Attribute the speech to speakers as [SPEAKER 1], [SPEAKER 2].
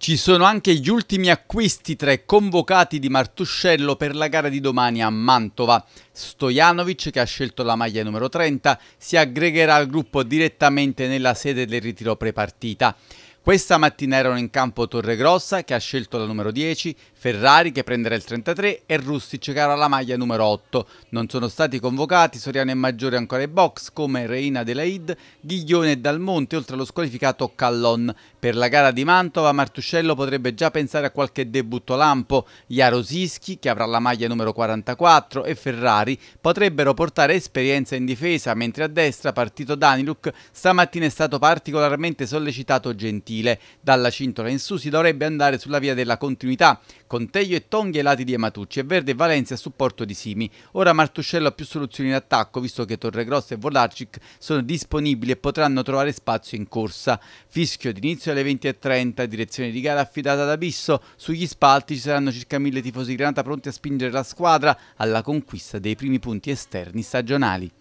[SPEAKER 1] Ci sono anche gli ultimi acquisti tra i convocati di Martuscello per la gara di domani a Mantova. Stojanovic, che ha scelto la maglia numero 30, si aggregherà al gruppo direttamente nella sede del ritiro prepartita. Questa mattina erano in campo Torregrossa che ha scelto la numero 10, Ferrari che prenderà il 33 e Rustic che avrà la maglia numero 8. Non sono stati convocati Soriano e Maggiore ancora ai box come Reina Delaid, Ghiglione e Dalmonte oltre allo squalificato Callon. Per la gara di Mantova Martuscello potrebbe già pensare a qualche debutto lampo. Jarosischi che avrà la maglia numero 44 e Ferrari potrebbero portare esperienza in difesa mentre a destra partito Daniluk stamattina è stato particolarmente sollecitato Gentile maschile. Dalla cintola in su si dovrebbe andare sulla via della continuità, con Teglio e Tonghi ai lati di Ematucci e Verde e Valencia a supporto di Simi. Ora Martuscello ha più soluzioni in attacco, visto che Torregrossa e Volarcic sono disponibili e potranno trovare spazio in corsa. Fischio d'inizio alle 20.30, direzione di gara affidata ad Abisso. Sugli spalti ci saranno circa mille tifosi granata pronti a spingere la squadra alla conquista dei primi punti esterni stagionali.